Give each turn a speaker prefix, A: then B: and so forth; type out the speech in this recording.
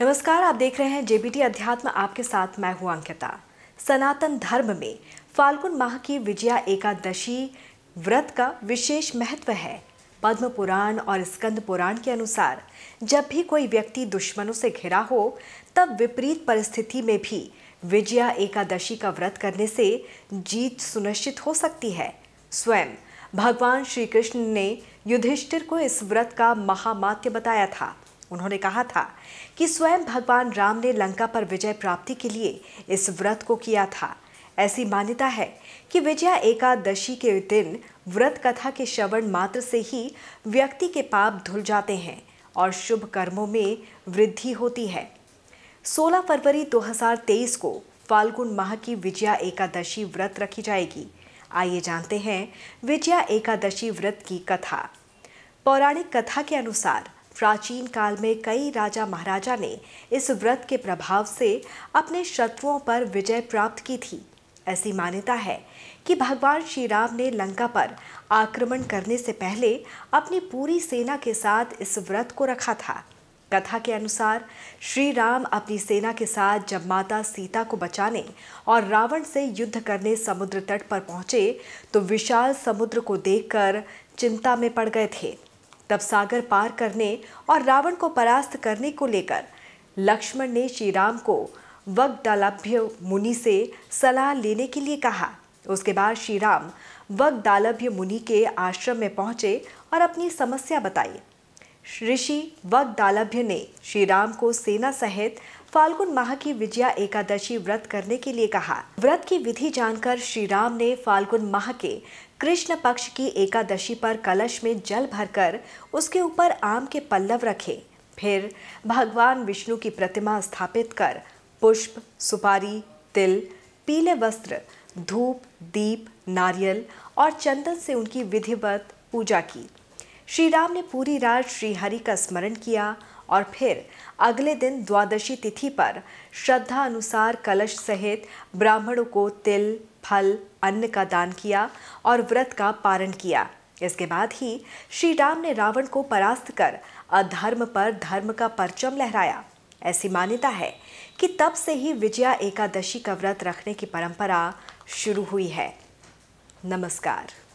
A: नमस्कार आप देख रहे हैं जेबीटी अध्यात्म आपके साथ मैं हूं अंकिता सनातन धर्म में फाल्गुन माह की विजया एकादशी व्रत का विशेष महत्व है पद्म पुराण और स्कंद पुराण के अनुसार जब भी कोई व्यक्ति दुश्मनों से घिरा हो तब विपरीत परिस्थिति में भी विजया एकादशी का व्रत करने से जीत सुनिश्चित हो सकती है स्वयं भगवान श्री कृष्ण ने युधिष्ठिर को इस व्रत का महामात्य बताया था उन्होंने कहा था कि स्वयं भगवान राम ने लंका पर विजय प्राप्ति के लिए इस व्रत को किया था ऐसी मान्यता है कि विजया एकादशी के दिन व्रत कथा के श्रवण मात्र से ही व्यक्ति के पाप धुल जाते हैं और शुभ कर्मों में वृद्धि होती है 16 फरवरी 2023 को फाल्गुन माह की विजया एकादशी व्रत रखी जाएगी आइए जानते हैं विजया एकादशी व्रत की कथा पौराणिक कथा के अनुसार प्राचीन काल में कई राजा महाराजा ने इस व्रत के प्रभाव से अपने शत्रुओं पर विजय प्राप्त की थी ऐसी मान्यता है कि भगवान श्री राम ने लंका पर आक्रमण करने से पहले अपनी पूरी सेना के साथ इस व्रत को रखा था कथा के अनुसार श्री राम अपनी सेना के साथ जब माता सीता को बचाने और रावण से युद्ध करने समुद्र तट पर पहुंचे तो विशाल समुद्र को देखकर चिंता में पड़ गए थे तब सागर पार करने और रावण को परास्त करने को लेकर लक्ष्मण ने श्री राम को वग्दालभ्य मुनि से सलाह लेने के लिए कहा उसके बाद श्री राम वग्दालभ्य मुनि के आश्रम में पहुंचे और अपनी समस्या बताई ऋषि दालभ्य ने श्री राम को सेना सहित फाल्गुन माह की विजया एकादशी व्रत करने के लिए कहा व्रत की विधि जानकर श्री राम ने फाल्गुन माह के कृष्ण पक्ष की एकादशी पर कलश में जल भरकर उसके ऊपर आम के पल्लव रखे फिर भगवान विष्णु की प्रतिमा स्थापित कर पुष्प सुपारी तिल पीले वस्त्र धूप दीप नारियल और चंदन से उनकी विधिवत पूजा की श्री राम ने पूरी रात श्रीहरि का स्मरण किया और फिर अगले दिन द्वादशी तिथि पर श्रद्धा अनुसार कलश सहित ब्राह्मणों को तिल फल अन्न का दान किया और व्रत का पारण किया इसके बाद ही श्री राम ने रावण को परास्त कर अधर्म पर धर्म का परचम लहराया ऐसी मान्यता है कि तब से ही विजया एकादशी का व्रत रखने की परंपरा शुरू हुई है नमस्कार